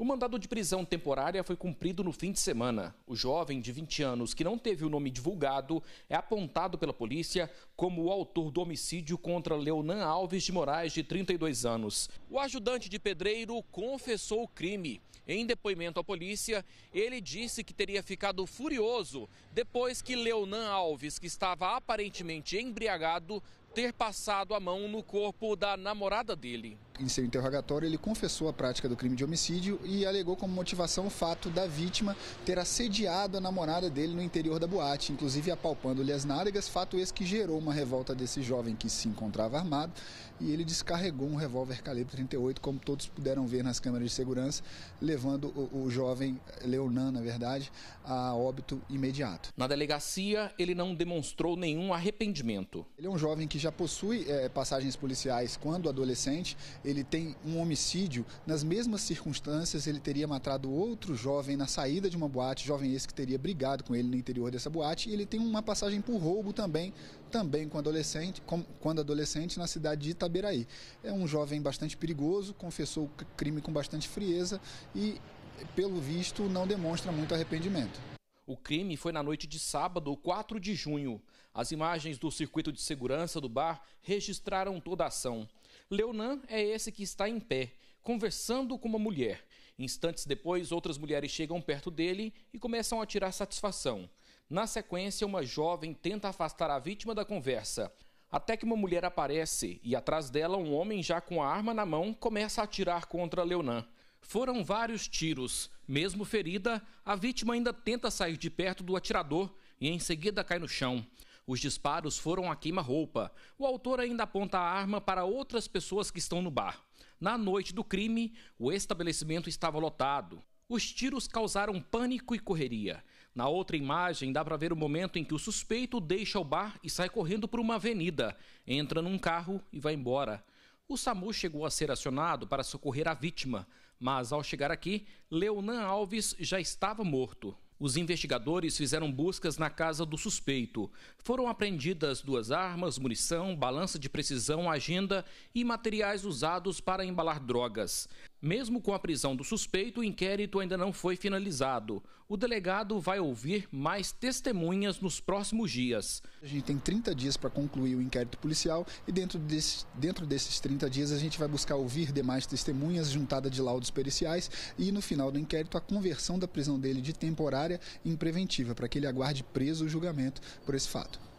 O mandado de prisão temporária foi cumprido no fim de semana. O jovem de 20 anos, que não teve o nome divulgado, é apontado pela polícia como o autor do homicídio contra Leonan Alves de Moraes, de 32 anos. O ajudante de pedreiro confessou o crime. Em depoimento à polícia, ele disse que teria ficado furioso depois que Leonan Alves, que estava aparentemente embriagado, ter passado a mão no corpo da namorada dele. Em seu interrogatório, ele confessou a prática do crime de homicídio e alegou como motivação o fato da vítima ter assediado a namorada dele no interior da boate, inclusive apalpando-lhe as nádegas, fato esse que gerou uma revolta desse jovem que se encontrava armado e ele descarregou um revólver calibre 38, como todos puderam ver nas câmeras de segurança, levando o, o jovem Leonan, na verdade, a óbito imediato. Na delegacia, ele não demonstrou nenhum arrependimento. Ele é um jovem que que já possui é, passagens policiais quando adolescente, ele tem um homicídio, nas mesmas circunstâncias ele teria matado outro jovem na saída de uma boate, jovem esse que teria brigado com ele no interior dessa boate, e ele tem uma passagem por roubo também, também com adolescente, com, quando adolescente na cidade de Itaberaí. É um jovem bastante perigoso, confessou o crime com bastante frieza e pelo visto não demonstra muito arrependimento. O crime foi na noite de sábado, 4 de junho. As imagens do circuito de segurança do bar registraram toda a ação. Leonan é esse que está em pé, conversando com uma mulher. Instantes depois, outras mulheres chegam perto dele e começam a tirar satisfação. Na sequência, uma jovem tenta afastar a vítima da conversa. Até que uma mulher aparece e atrás dela um homem já com a arma na mão começa a atirar contra Leonan. Foram vários tiros. Mesmo ferida, a vítima ainda tenta sair de perto do atirador e em seguida cai no chão. Os disparos foram a queima-roupa. O autor ainda aponta a arma para outras pessoas que estão no bar. Na noite do crime, o estabelecimento estava lotado. Os tiros causaram pânico e correria. Na outra imagem, dá para ver o momento em que o suspeito deixa o bar e sai correndo por uma avenida, entra num carro e vai embora. O SAMU chegou a ser acionado para socorrer a vítima, mas ao chegar aqui, Leonan Alves já estava morto. Os investigadores fizeram buscas na casa do suspeito. Foram apreendidas duas armas, munição, balança de precisão, agenda e materiais usados para embalar drogas. Mesmo com a prisão do suspeito, o inquérito ainda não foi finalizado. O delegado vai ouvir mais testemunhas nos próximos dias. A gente tem 30 dias para concluir o inquérito policial e dentro, desse, dentro desses 30 dias a gente vai buscar ouvir demais testemunhas, juntada de laudos periciais e no final do inquérito a conversão da prisão dele de temporária em preventiva, para que ele aguarde preso o julgamento por esse fato.